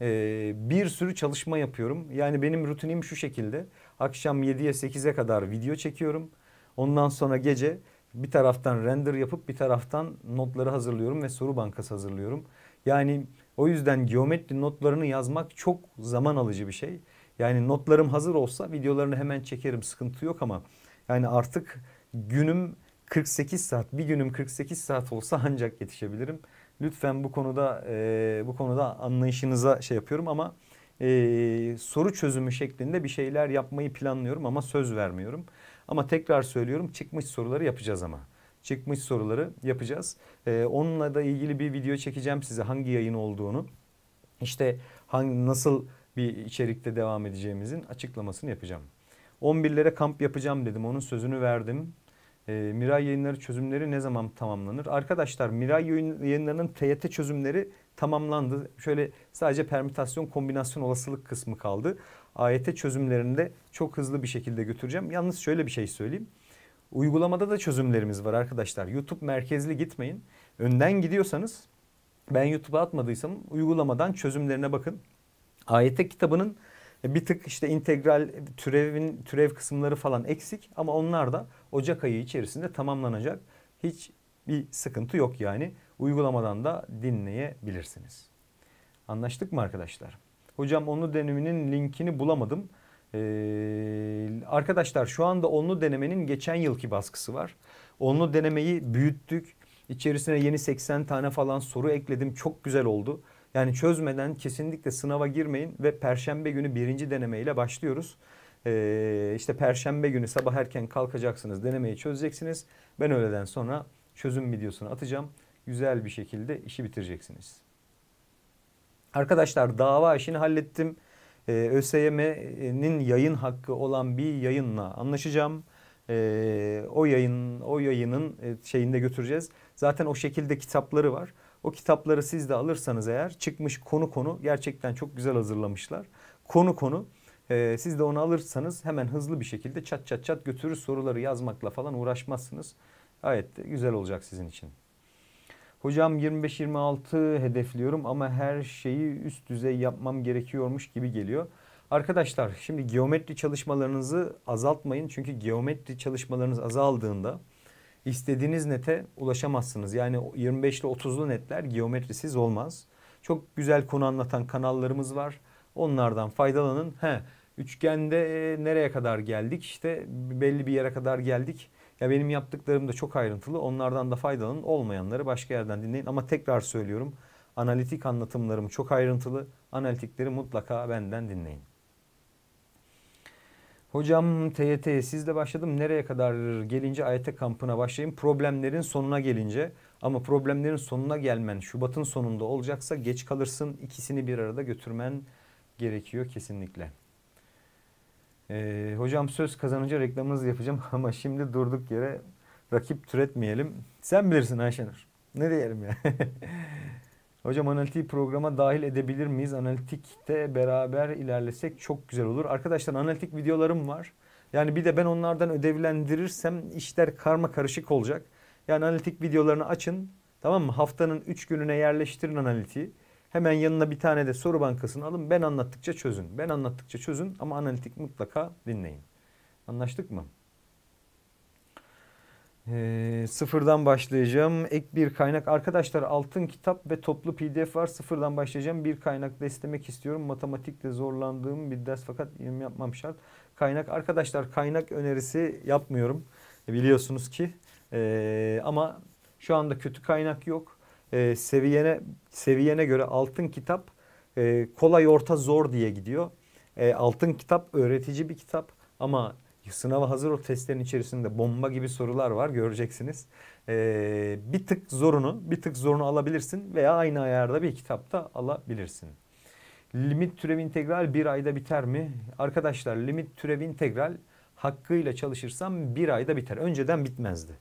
A: E, bir sürü çalışma yapıyorum. Yani benim rutinim şu şekilde. Akşam 7'ye 8'e kadar video çekiyorum. Ondan sonra gece bir taraftan render yapıp bir taraftan notları hazırlıyorum ve soru bankası hazırlıyorum. Yani o yüzden geometri notlarını yazmak çok zaman alıcı bir şey. Yani notlarım hazır olsa videolarını hemen çekerim sıkıntı yok ama yani artık günüm 48 saat bir günüm 48 saat olsa ancak yetişebilirim. Lütfen bu konuda e, bu konuda anlayışınıza şey yapıyorum ama e, soru çözümü şeklinde bir şeyler yapmayı planlıyorum ama söz vermiyorum. Ama tekrar söylüyorum çıkmış soruları yapacağız ama. Çıkmış soruları yapacağız. Ee, onunla da ilgili bir video çekeceğim size hangi yayın olduğunu. İşte hangi, nasıl bir içerikte devam edeceğimizin açıklamasını yapacağım. 11'lere kamp yapacağım dedim. Onun sözünü verdim. E, Miray yayınları çözümleri ne zaman tamamlanır? Arkadaşlar Miray yayınlarının TYT çözümleri tamamlandı. Şöyle sadece permütasyon kombinasyon olasılık kısmı kaldı. AYT çözümlerinde çok hızlı bir şekilde götüreceğim. Yalnız şöyle bir şey söyleyeyim. Uygulamada da çözümlerimiz var arkadaşlar. YouTube merkezli gitmeyin. Önden gidiyorsanız ben YouTube'a atmadıysam uygulamadan çözümlerine bakın. Ayete kitabının bir tık işte integral türevin türev kısımları falan eksik ama onlar da Ocak ayı içerisinde tamamlanacak. Hiç bir sıkıntı yok yani. Uygulamadan da dinleyebilirsiniz. Anlaştık mı arkadaşlar? Hocam onlu deneminin linkini bulamadım. Ee, arkadaşlar şu anda onlu denemenin geçen yılki baskısı var. Onlu denemeyi büyüttük. İçerisine yeni 80 tane falan soru ekledim. Çok güzel oldu. Yani çözmeden kesinlikle sınava girmeyin ve perşembe günü birinci denemeyle başlıyoruz. Ee, işte perşembe günü sabah erken kalkacaksınız, denemeyi çözeceksiniz. Ben öğleden sonra çözüm videosunu atacağım. Güzel bir şekilde işi bitireceksiniz. Arkadaşlar dava işini hallettim. Ee, ÖSYM'nin yayın hakkı olan bir yayınla anlaşacağım. Ee, o yayın o yayının e, şeyinde götüreceğiz. Zaten o şekilde kitapları var. O kitapları siz de alırsanız eğer çıkmış konu konu gerçekten çok güzel hazırlamışlar. Konu konu e, siz de onu alırsanız hemen hızlı bir şekilde çat çat çat götürür soruları yazmakla falan uğraşmazsınız. Gayet güzel olacak sizin için. Hocam 25-26 hedefliyorum ama her şeyi üst düzey yapmam gerekiyormuş gibi geliyor. Arkadaşlar şimdi geometri çalışmalarınızı azaltmayın. Çünkü geometri çalışmalarınız azaldığında istediğiniz nete ulaşamazsınız. Yani 25 ile 30'lu netler geometrisiz olmaz. Çok güzel konu anlatan kanallarımız var. Onlardan faydalanın. He, üçgende e, nereye kadar geldik? İşte belli bir yere kadar geldik. Ya benim yaptıklarım da çok ayrıntılı. Onlardan da faydalanın. Olmayanları başka yerden dinleyin. Ama tekrar söylüyorum. Analitik anlatımlarım çok ayrıntılı. Analitikleri mutlaka benden dinleyin. Hocam TYT'ye sizle başladım. Nereye kadar gelince AYT kampına başlayayım? Problemlerin sonuna gelince ama problemlerin sonuna gelmen Şubat'ın sonunda olacaksa geç kalırsın. İkisini bir arada götürmen gerekiyor kesinlikle. Ee, hocam söz kazanınca reklamınızı yapacağım ama şimdi durduk yere rakip türetmeyelim. Sen bilirsin Ayşenur. Ne diyelim ya. Hocam analitiği programa dahil edebilir miyiz? Analitikte beraber ilerlesek çok güzel olur. Arkadaşlar analitik videolarım var. Yani bir de ben onlardan ödevlendirirsem işler karma karışık olacak. Yani analitik videolarını açın. Tamam mı? Haftanın 3 gününe yerleştirin analitiği. Hemen yanına bir tane de soru bankasını alın. Ben anlattıkça çözün. Ben anlattıkça çözün ama analitik mutlaka dinleyin. Anlaştık mı? E, sıfırdan başlayacağım. Ek bir kaynak. Arkadaşlar altın kitap ve toplu pdf var. Sıfırdan başlayacağım. Bir kaynak istemek istiyorum. Matematikte zorlandığım bir ders fakat yapmam şart. Kaynak. Arkadaşlar kaynak önerisi yapmıyorum. E, biliyorsunuz ki. E, ama şu anda kötü kaynak yok e, seviyene seviyene göre altın kitap e, kolay orta zor diye gidiyor. E, altın kitap öğretici bir kitap ama sınava hazır o testlerin içerisinde bomba gibi sorular var göreceksiniz. E, bir tık zorunu bir tık zorunu alabilirsin veya aynı ayarda bir kitap da alabilirsin. Limit türev integral bir ayda biter mi? Arkadaşlar limit türev integral hakkıyla çalışırsam bir ayda biter. Önceden bitmezdi.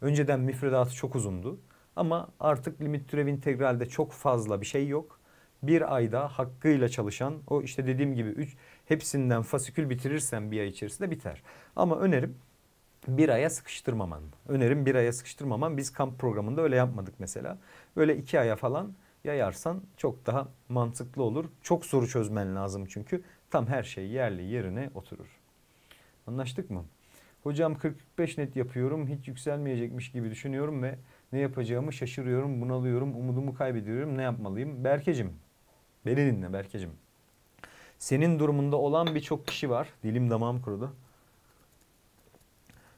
A: Önceden müfredatı çok uzundu. Ama artık limit türev integralde çok fazla bir şey yok. Bir ayda hakkıyla çalışan o işte dediğim gibi üç, hepsinden fasikül bitirirsen bir ay içerisinde biter. Ama önerim bir aya sıkıştırmaman. Önerim bir aya sıkıştırmaman. Biz kamp programında öyle yapmadık mesela. Böyle iki aya falan yayarsan çok daha mantıklı olur. Çok soru çözmen lazım çünkü tam her şey yerli yerine oturur. Anlaştık mı? Hocam 45 net yapıyorum. Hiç yükselmeyecekmiş gibi düşünüyorum ve ne yapacağımı şaşırıyorum, bunalıyorum, umudumu kaybediyorum. Ne yapmalıyım? Berkecim, beni dinle Berkecim. Senin durumunda olan birçok kişi var. Dilim damağım kurudu.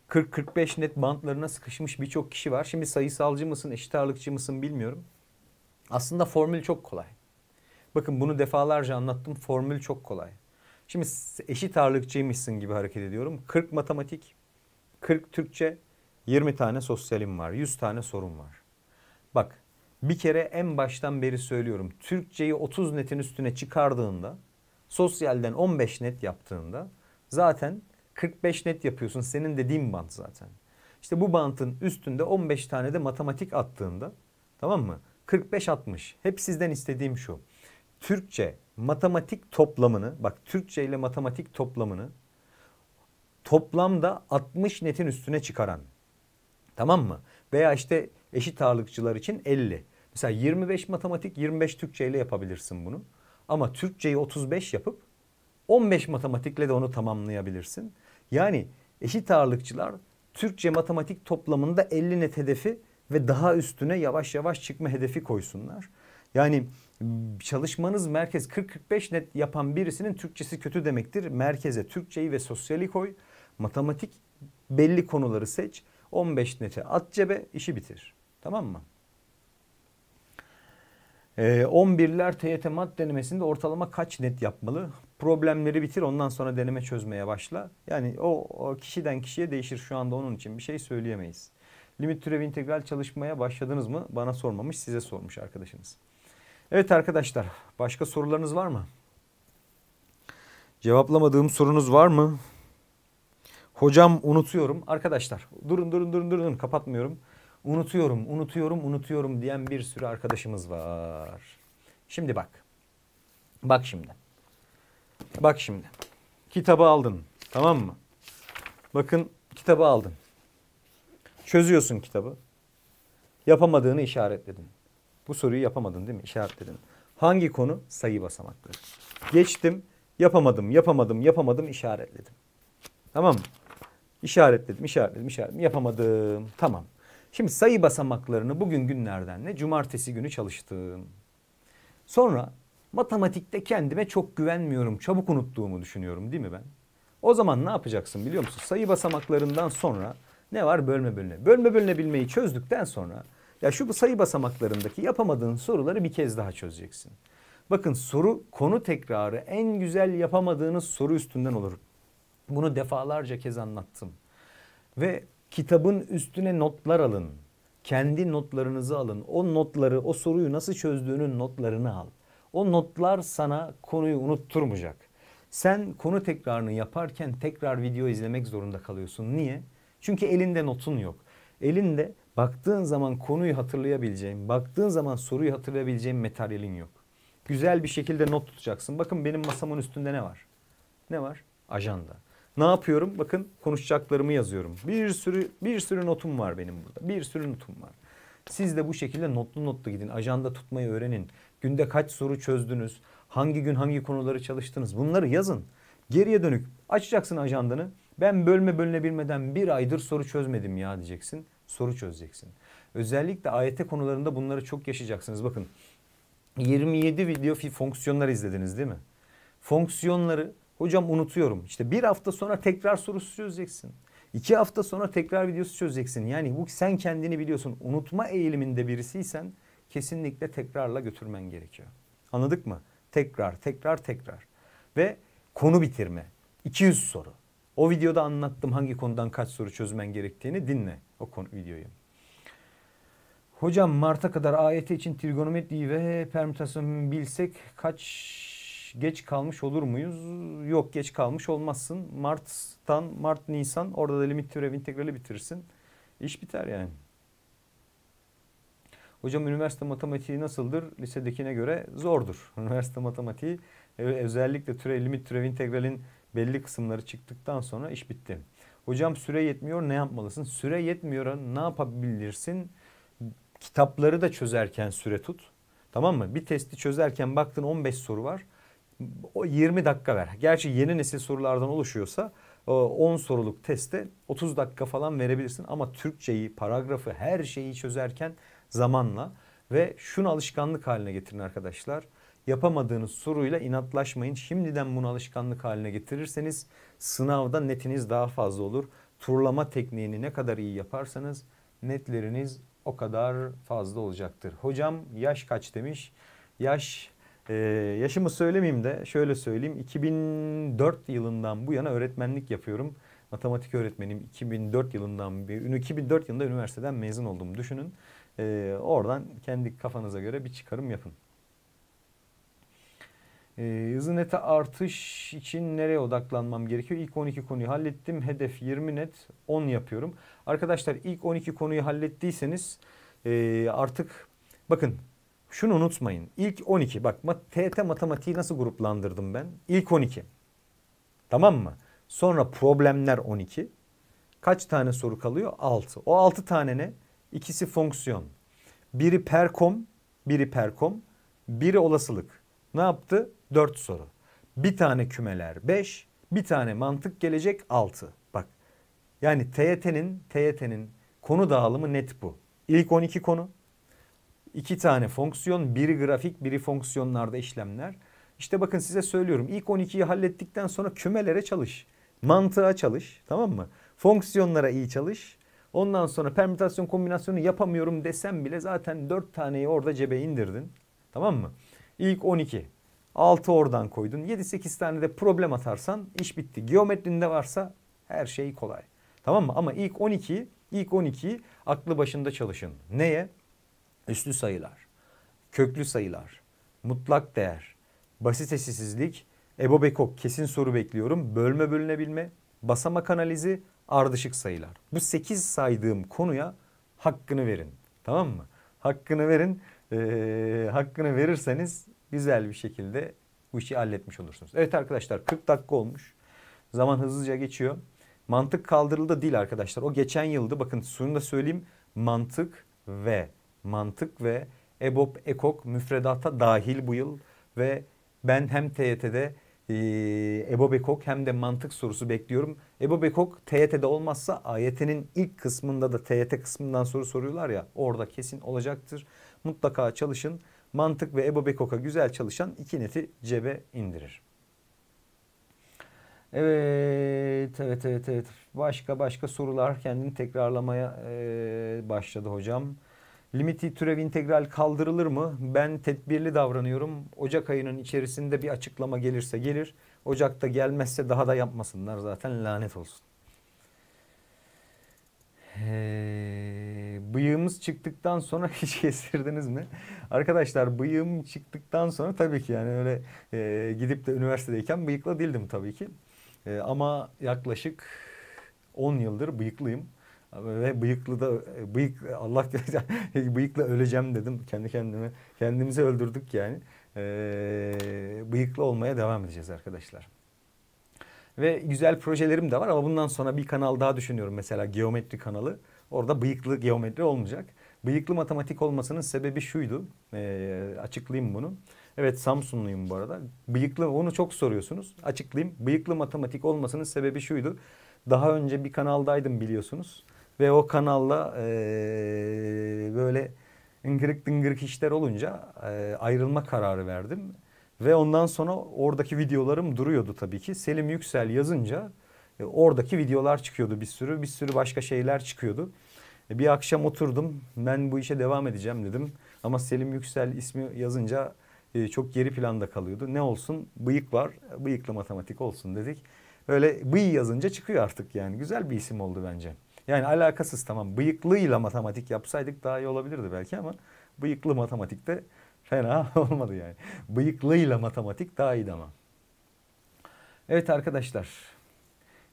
A: 40-45 net bantlarına sıkışmış birçok kişi var. Şimdi sayısalcı mısın, eşit ağırlıkçı mısın bilmiyorum. Aslında formül çok kolay. Bakın bunu defalarca anlattım. Formül çok kolay. Şimdi eşit ağırlıkçıymışsın gibi hareket ediyorum. 40 matematik, 40 Türkçe, 20 tane sosyalim var, 100 tane sorun var. Bak bir kere en baştan beri söylüyorum. Türkçeyi 30 netin üstüne çıkardığında, sosyalden 15 net yaptığında zaten 45 net yapıyorsun. Senin dediğin bant zaten. İşte bu bantın üstünde 15 tane de matematik attığında tamam mı? 45-60. Hep sizden istediğim şu. Türkçe matematik toplamını bak Türkçe ile matematik toplamını toplamda 60 netin üstüne çıkaran Tamam mı? Veya işte eşit ağırlıkçılar için 50. Mesela 25 matematik 25 Türkçe ile yapabilirsin bunu. Ama Türkçeyi 35 yapıp 15 matematikle de onu tamamlayabilirsin. Yani eşit ağırlıkçılar Türkçe matematik toplamında 50 net hedefi ve daha üstüne yavaş yavaş çıkma hedefi koysunlar. Yani çalışmanız merkez 40-45 net yapan birisinin Türkçesi kötü demektir. Merkeze Türkçeyi ve sosyali koy. Matematik belli konuları seç. 15 neti at cebe işi bitir. Tamam mı? Ee, 11'ler TYT mat denemesinde ortalama kaç net yapmalı? Problemleri bitir ondan sonra deneme çözmeye başla. Yani o, o kişiden kişiye değişir şu anda onun için bir şey söyleyemeyiz. Limit türev integral çalışmaya başladınız mı? Bana sormamış size sormuş arkadaşınız. Evet arkadaşlar başka sorularınız var mı? Cevaplamadığım sorunuz var mı? Hocam unutuyorum. Arkadaşlar durun durun durun durun kapatmıyorum. Unutuyorum, unutuyorum, unutuyorum diyen bir sürü arkadaşımız var. Şimdi bak. Bak şimdi. Bak şimdi. Kitabı aldın. Tamam mı? Bakın kitabı aldın. Çözüyorsun kitabı. Yapamadığını işaretledin. Bu soruyu yapamadın değil mi? İşaretledin. Hangi konu? Sayı basamakları. Geçtim. Yapamadım, yapamadım, yapamadım işaretledim. Tamam mı? İşaretledim, işaretledim, işaretledim. Yapamadım. Tamam. Şimdi sayı basamaklarını bugün günlerden ne? Cumartesi günü çalıştım. Sonra matematikte kendime çok güvenmiyorum. Çabuk unuttuğumu düşünüyorum değil mi ben? O zaman ne yapacaksın biliyor musun? Sayı basamaklarından sonra ne var? Bölme bölüne. Bölme bölünebilmeyi çözdükten sonra ya şu sayı basamaklarındaki yapamadığın soruları bir kez daha çözeceksin. Bakın soru konu tekrarı en güzel yapamadığınız soru üstünden olur. Bunu defalarca kez anlattım. Ve kitabın üstüne notlar alın. Kendi notlarınızı alın. O notları, o soruyu nasıl çözdüğünün notlarını al. O notlar sana konuyu unutturmayacak. Sen konu tekrarını yaparken tekrar video izlemek zorunda kalıyorsun. Niye? Çünkü elinde notun yok. Elinde baktığın zaman konuyu hatırlayabileceğin, baktığın zaman soruyu hatırlayabileceğin materyalin yok. Güzel bir şekilde not tutacaksın. Bakın benim masamın üstünde ne var? Ne var? Ajanda. Ne yapıyorum? Bakın konuşacaklarımı yazıyorum. Bir sürü bir sürü notum var benim burada. Bir sürü notum var. Siz de bu şekilde notlu notlu gidin. Ajanda tutmayı öğrenin. Günde kaç soru çözdünüz? Hangi gün hangi konuları çalıştınız? Bunları yazın. Geriye dönük açacaksın ajandanı. Ben bölme bölünebilmeden bir aydır soru çözmedim ya diyeceksin. Soru çözeceksin. Özellikle AYT konularında bunları çok yaşayacaksınız. Bakın 27 video fonksiyonlar izlediniz değil mi? Fonksiyonları Hocam unutuyorum. İşte bir hafta sonra tekrar sorusu çözeceksin. İki hafta sonra tekrar videosu çözeceksin. Yani bu sen kendini biliyorsun. Unutma eğiliminde birisiysen kesinlikle tekrarla götürmen gerekiyor. Anladık mı? Tekrar, tekrar, tekrar. Ve konu bitirme. 200 soru. O videoda anlattım hangi konudan kaç soru çözmen gerektiğini dinle o konu videoyu. Hocam Mart'a kadar AYT e için trigonometri ve permütasyonu bilsek kaç geç kalmış olur muyuz? Yok geç kalmış olmazsın. Mart'tan Mart Nisan orada da limit türev integrali bitirirsin. İş biter yani. Hocam üniversite matematiği nasıldır? Lisedekine göre zordur. Üniversite matematiği e, özellikle türe limit türev integralin belli kısımları çıktıktan sonra iş bitti. Hocam süre yetmiyor ne yapmalısın? Süre yetmiyor ne yapabilirsin? Kitapları da çözerken süre tut. Tamam mı? Bir testi çözerken baktın 15 soru var o 20 dakika ver. Gerçi yeni nesil sorulardan oluşuyorsa 10 e, soruluk teste 30 dakika falan verebilirsin ama Türkçeyi, paragrafı, her şeyi çözerken zamanla ve şunu alışkanlık haline getirin arkadaşlar. Yapamadığınız soruyla inatlaşmayın. Şimdiden bunu alışkanlık haline getirirseniz sınavda netiniz daha fazla olur. Turlama tekniğini ne kadar iyi yaparsanız netleriniz o kadar fazla olacaktır. Hocam yaş kaç demiş? Yaş ee, yaşımı söylemeyeyim de şöyle söyleyeyim. 2004 yılından bu yana öğretmenlik yapıyorum. Matematik öğretmenim 2004 yılından bir 2004 yılında üniversiteden mezun oldum. düşünün. Ee, oradan kendi kafanıza göre bir çıkarım yapın. Ee, hızlı nete artış için nereye odaklanmam gerekiyor? İlk 12 konuyu hallettim. Hedef 20 net 10 yapıyorum. Arkadaşlar ilk 12 konuyu hallettiyseniz e, artık bakın şunu unutmayın. İlk 12 bak TET matematiği nasıl gruplandırdım ben? İlk 12. Tamam mı? Sonra problemler 12. Kaç tane soru kalıyor? 6. O 6 tane ne? İkisi fonksiyon. Biri perkom, biri perkom, biri olasılık. Ne yaptı? 4 soru. Bir tane kümeler 5, bir tane mantık gelecek 6. Bak yani TYT'nin TYT'nin konu dağılımı net bu. İlk 12 konu, iki tane fonksiyon, biri grafik, biri fonksiyonlarda işlemler. İşte bakın size söylüyorum. İlk 12'yi hallettikten sonra kümelere çalış. Mantığa çalış. Tamam mı? Fonksiyonlara iyi çalış. Ondan sonra permütasyon kombinasyonu yapamıyorum desem bile zaten 4 taneyi orada cebe indirdin. Tamam mı? İlk 12. 6 oradan koydun. 7-8 tane de problem atarsan iş bitti. Geometrinde varsa her şey kolay. Tamam mı? Ama ilk 12'yi ilk 12'yi aklı başında çalışın. Neye? Üslü sayılar, köklü sayılar, mutlak değer, basit eşitsizlik, ebobekok kesin soru bekliyorum, bölme bölünebilme, basamak analizi, ardışık sayılar. Bu 8 saydığım konuya hakkını verin. Tamam mı? Hakkını verin. Ee, hakkını verirseniz güzel bir şekilde bu işi halletmiş olursunuz. Evet arkadaşlar 40 dakika olmuş. Zaman hızlıca geçiyor. Mantık kaldırıldı değil arkadaşlar. O geçen yıldı. Bakın sonunda söyleyeyim. Mantık ve mantık ve EBOB, EKOK müfredata dahil bu yıl ve ben hem TYT'de e, EBOB, EKOK hem de mantık sorusu bekliyorum. EBOB, EKOK TYT'de olmazsa AYT'nin ilk kısmında da TYT kısmından soru soruyorlar ya orada kesin olacaktır. Mutlaka çalışın. Mantık ve EBOB, EKOK'a güzel çalışan iki neti cebe indirir. Evet, evet, evet, evet. Başka başka sorular kendini tekrarlamaya e, başladı hocam. Limiti türev integral kaldırılır mı? Ben tedbirli davranıyorum. Ocak ayının içerisinde bir açıklama gelirse gelir. Ocakta gelmezse daha da yapmasınlar zaten lanet olsun. Ee, bıyığımız çıktıktan sonra hiç kestirdiniz mi? Arkadaşlar bıyığım çıktıktan sonra tabii ki yani öyle e, gidip de üniversitedeyken bıyıkla değildim tabii ki. E, ama yaklaşık 10 yıldır bıyıklıyım ve bıyıklı da e, bıyık Allah bıyıkla öleceğim dedim kendi kendime kendimizi öldürdük yani ee, bıyıklı olmaya devam edeceğiz arkadaşlar. Ve güzel projelerim de var ama bundan sonra bir kanal daha düşünüyorum mesela geometri kanalı. Orada bıyıklı geometri olmayacak. Bıyıklı matematik olmasının sebebi şuydu. Ee, açıklayayım bunu. Evet Samsunluyum bu arada. Bıyıklı onu çok soruyorsunuz. Açıklayayım. Bıyıklı matematik olmasının sebebi şuydu. Daha önce bir kanaldaydım biliyorsunuz. Ve o kanalla e, böyle ıngırık dıngırık işler olunca e, ayrılma kararı verdim. Ve ondan sonra oradaki videolarım duruyordu tabii ki. Selim Yüksel yazınca e, oradaki videolar çıkıyordu bir sürü. Bir sürü başka şeyler çıkıyordu. E, bir akşam oturdum. Ben bu işe devam edeceğim dedim. Ama Selim Yüksel ismi yazınca e, çok geri planda kalıyordu. Ne olsun? Bıyık var. Bıyıklı matematik olsun dedik. Öyle bıyı yazınca çıkıyor artık yani. Güzel bir isim oldu bence. Yani alakasız tamam. Bıyıklıyla matematik yapsaydık daha iyi olabilirdi belki ama bıyıklı de fena olmadı yani. Bıyıklıyla matematik daha iyi ama. Evet arkadaşlar.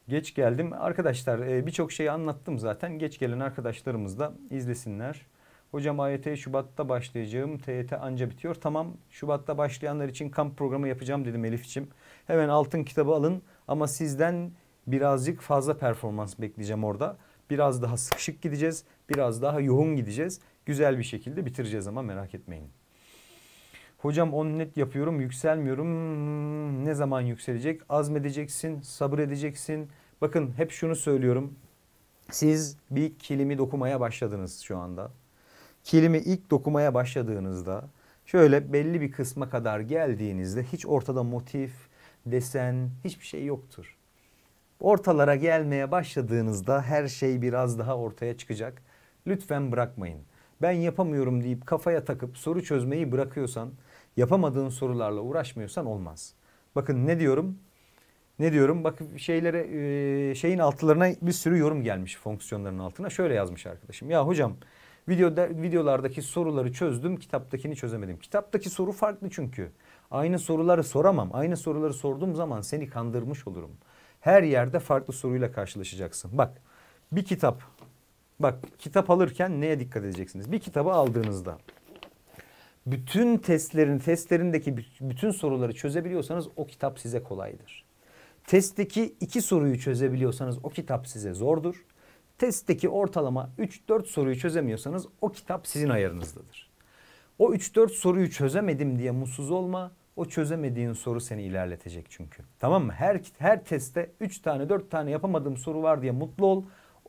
A: Geç geldim. Arkadaşlar e, birçok şeyi anlattım zaten. Geç gelen arkadaşlarımız da izlesinler. Hocam AYT'ye Şubat'ta başlayacağım. TYT anca bitiyor. Tamam Şubat'ta başlayanlar için kamp programı yapacağım dedim Elif'ciğim. Hemen altın kitabı alın ama sizden birazcık fazla performans bekleyeceğim orada. Biraz daha sıkışık gideceğiz. Biraz daha yoğun gideceğiz. Güzel bir şekilde bitireceğiz ama merak etmeyin. Hocam on net yapıyorum yükselmiyorum. ne zaman yükselecek? Azmedeceksin, sabır edeceksin. Bakın hep şunu söylüyorum. Siz bir kilimi dokumaya başladınız şu anda. Kilimi ilk dokumaya başladığınızda şöyle belli bir kısma kadar geldiğinizde hiç ortada motif, desen hiçbir şey yoktur. Ortalara gelmeye başladığınızda her şey biraz daha ortaya çıkacak. Lütfen bırakmayın. Ben yapamıyorum deyip kafaya takıp soru çözmeyi bırakıyorsan, yapamadığın sorularla uğraşmıyorsan olmaz. Bakın ne diyorum? Ne diyorum? Bak şeylere e, şeyin altlarına bir sürü yorum gelmiş fonksiyonların altına. Şöyle yazmış arkadaşım. Ya hocam video videolardaki soruları çözdüm, kitaptakini çözemedim. Kitaptaki soru farklı çünkü. Aynı soruları soramam. Aynı soruları sorduğum zaman seni kandırmış olurum her yerde farklı soruyla karşılaşacaksın. Bak bir kitap bak kitap alırken neye dikkat edeceksiniz? Bir kitabı aldığınızda bütün testlerin testlerindeki bütün soruları çözebiliyorsanız o kitap size kolaydır. Testteki iki soruyu çözebiliyorsanız o kitap size zordur. Testteki ortalama 3-4 soruyu çözemiyorsanız o kitap sizin ayarınızdadır. O 3-4 soruyu çözemedim diye mutsuz olma o çözemediğin soru seni ilerletecek çünkü. Tamam mı? Her her testte 3 tane 4 tane yapamadığım soru var diye mutlu ol.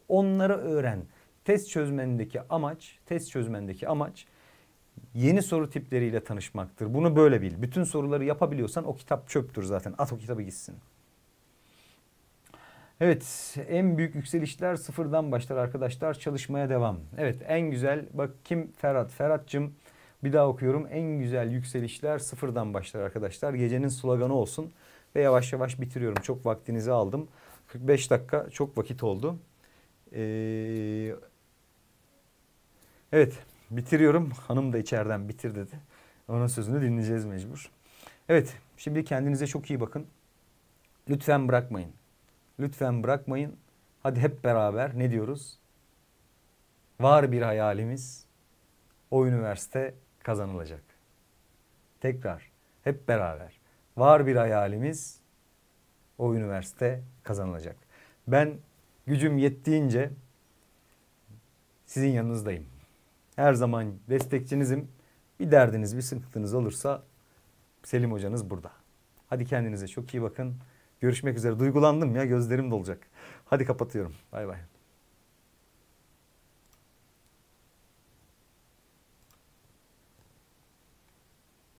A: Onları öğren. Test çözmendeki amaç, test çözmendeki amaç yeni soru tipleriyle tanışmaktır. Bunu böyle bil. Bütün soruları yapabiliyorsan o kitap çöptür zaten. At o kitabı gitsin. Evet en büyük yükselişler sıfırdan başlar arkadaşlar çalışmaya devam. Evet en güzel bak kim Ferhat Ferhat'cım bir daha okuyorum. En güzel yükselişler sıfırdan başlar arkadaşlar. Gecenin sloganı olsun. Ve yavaş yavaş bitiriyorum. Çok vaktinizi aldım. 45 dakika çok vakit oldu. Ee, evet bitiriyorum. Hanım da içeriden bitir dedi. Onun sözünü dinleyeceğiz mecbur. Evet şimdi kendinize çok iyi bakın. Lütfen bırakmayın. Lütfen bırakmayın. Hadi hep beraber ne diyoruz? Var bir hayalimiz. O üniversite kazanılacak. Tekrar hep beraber var bir hayalimiz o üniversite kazanılacak. Ben gücüm yettiğince sizin yanınızdayım. Her zaman destekçinizim. Bir derdiniz, bir sıkıntınız olursa Selim hocanız burada. Hadi kendinize çok iyi bakın. Görüşmek üzere. Duygulandım ya gözlerim dolacak. Hadi kapatıyorum. Bay bay.